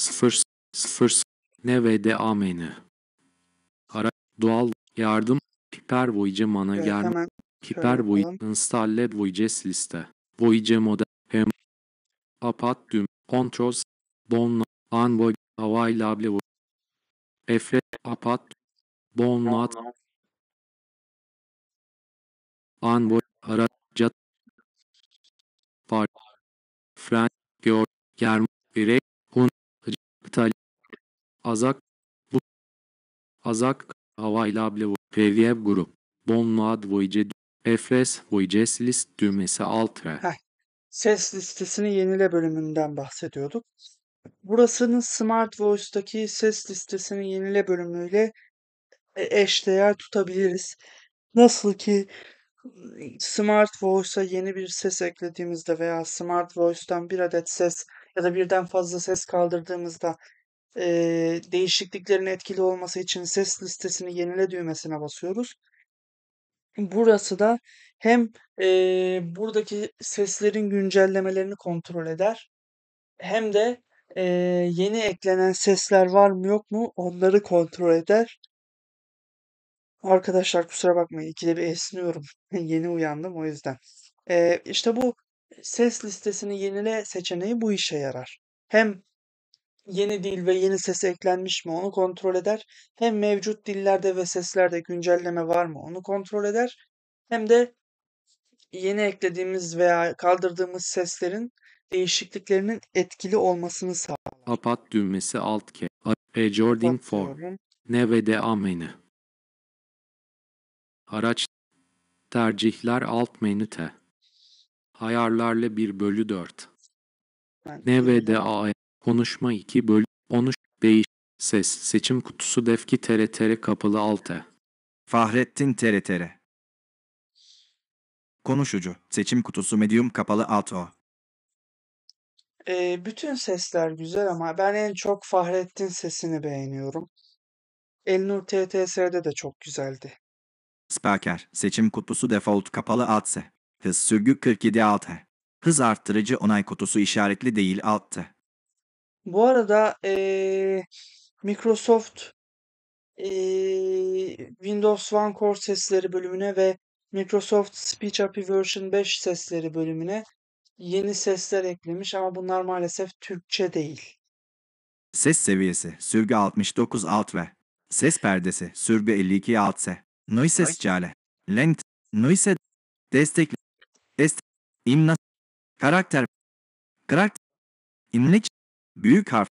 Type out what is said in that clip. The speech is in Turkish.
sıfır sıfır ne ve de ameni. Ara doğal yardım piper voyage mana evet, yardım piper voyage installe voyages liste voyage model hem apat düm controls bon anvoy havai lable efre apat bonlat an anvoy ara cat par fren gör germ birey Talip Azak bu Azak havayla bile PVF grup. Bon Mad Voice, Efres Voice List düğmesi alt ve. Ses listesini yenile bölümünden bahsediyorduk. Burasının Smart Voice'daki ses listesini yenile bölümüyle e, eşdeğer tutabiliriz. Nasıl ki Smart Voice'a yeni bir ses eklediğimizde veya Smart Voice'dan bir adet ses ya da birden fazla ses kaldırdığımızda e, değişikliklerin etkili olması için ses listesini yenile düğmesine basıyoruz. Burası da hem e, buradaki seslerin güncellemelerini kontrol eder hem de e, yeni eklenen sesler var mı yok mu onları kontrol eder. Arkadaşlar kusura bakmayın ikide bir esniyorum. yeni uyandım o yüzden. E, işte bu ses listesini yenile seçeneği bu işe yarar. Hem yeni dil ve yeni ses eklenmiş mi onu kontrol eder. Hem mevcut dillerde ve seslerde güncelleme var mı onu kontrol eder. Hem de yeni eklediğimiz veya kaldırdığımız seslerin değişikliklerinin etkili olmasını sağlar. Apat düğmesi alt ke. E Jordan for. Ne ve de ameni. Araç tercihler alt menü te. Hayarlarla 1 bölü 4. NVDA konuşma 2 bölü 13 beyiş ses seçim kutusu defki TRTR kapalı altı. Fahrettin TRTR Konuşucu seçim kutusu medium kapalı alt o. E, bütün sesler güzel ama ben en çok Fahrettin sesini beğeniyorum. Elnur TTS'de de çok güzeldi. Spiker seçim kutusu default kapalı alt se. Hız sürgü 47 6. Hız arttırıcı onay kutusu işaretli değil alttı. Bu arada ee, Microsoft ee, Windows One Core sesleri bölümüne ve Microsoft Speech API version 5 sesleri bölümüne yeni sesler eklemiş ama bunlar maalesef Türkçe değil. Ses seviyesi sürgü 69 alt ve ses perdesi sürgü 52 alt se. Noise cale. Length. Noise destek. Est, imna, karakter, karakter, imleç, büyük harf,